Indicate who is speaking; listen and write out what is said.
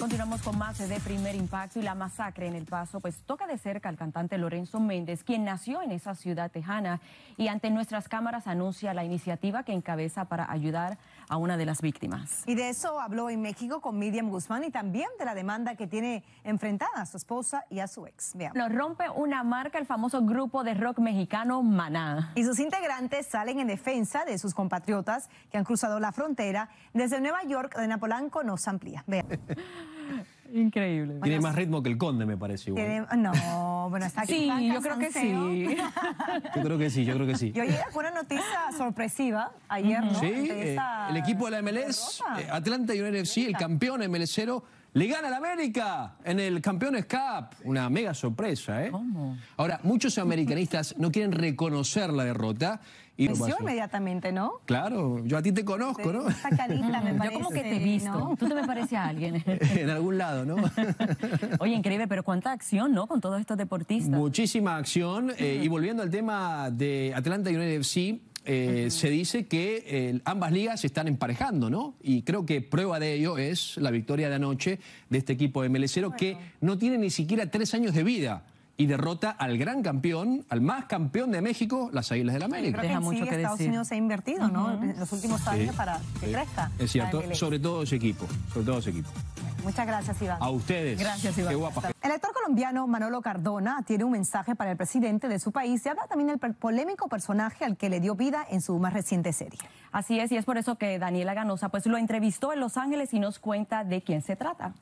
Speaker 1: Continuamos con más de primer impacto y la masacre en El Paso, pues toca de cerca al cantante Lorenzo Méndez, quien nació en esa ciudad tejana y ante nuestras cámaras anuncia la iniciativa que encabeza para ayudar a una de las víctimas.
Speaker 2: Y de eso habló en México con Miriam Guzmán y también de la demanda que tiene enfrentada a su esposa y a su ex. Veamos. rompe una marca el famoso grupo de rock mexicano Maná. Y sus integrantes salen en defensa de sus compatriotas que han cruzado la frontera desde Nueva York de Napolanco nos amplía. Increíble. Tiene más
Speaker 3: ritmo que el conde, me parece. Igual.
Speaker 2: no, bueno, está aquí. Sí, yo creo que sí.
Speaker 3: Yo creo que sí, yo creo que sí. Y hoy
Speaker 2: fue una noticia sorpresiva ayer, ¿no? Sí, eh, el
Speaker 3: equipo de la MLS, eh, Atlanta United el campeón MLSero, le gana al América en el Campeones Cup. Una mega sorpresa, ¿eh? ¿Cómo? Ahora, muchos americanistas no quieren reconocer la derrota. Y me
Speaker 2: inmediatamente, ¿no?
Speaker 3: Claro, yo a ti te conozco, ¿no? Esa
Speaker 2: me como que te he
Speaker 1: visto. Tú te me pareces a alguien.
Speaker 3: en algún lado, ¿no? Oye, increíble, pero cuánta acción, ¿no? Con todos estos deportistas. Muchísima acción. Eh, y volviendo al tema de Atlanta United NFC... Eh, se dice que eh, ambas ligas se están emparejando, ¿no? Y creo que prueba de ello es la victoria de anoche de este equipo de MLCero que no tiene ni siquiera tres años de vida y derrota al gran campeón, al más campeón de México, las Águilas del América. Creo que que Estados Unidos
Speaker 2: se ha invertido, ¿no? En los últimos años para que crezca. Es cierto, sobre
Speaker 3: todo ese equipo, sobre todo ese equipo.
Speaker 2: Muchas gracias, Iván. A
Speaker 3: ustedes. Gracias, Iván.
Speaker 2: El actor colombiano Manolo Cardona tiene un mensaje para el presidente de su país y habla también del polémico personaje al que le dio vida en su más reciente serie.
Speaker 1: Así es, y es por eso que Daniela Ganosa pues lo entrevistó en Los Ángeles y nos cuenta de quién se trata.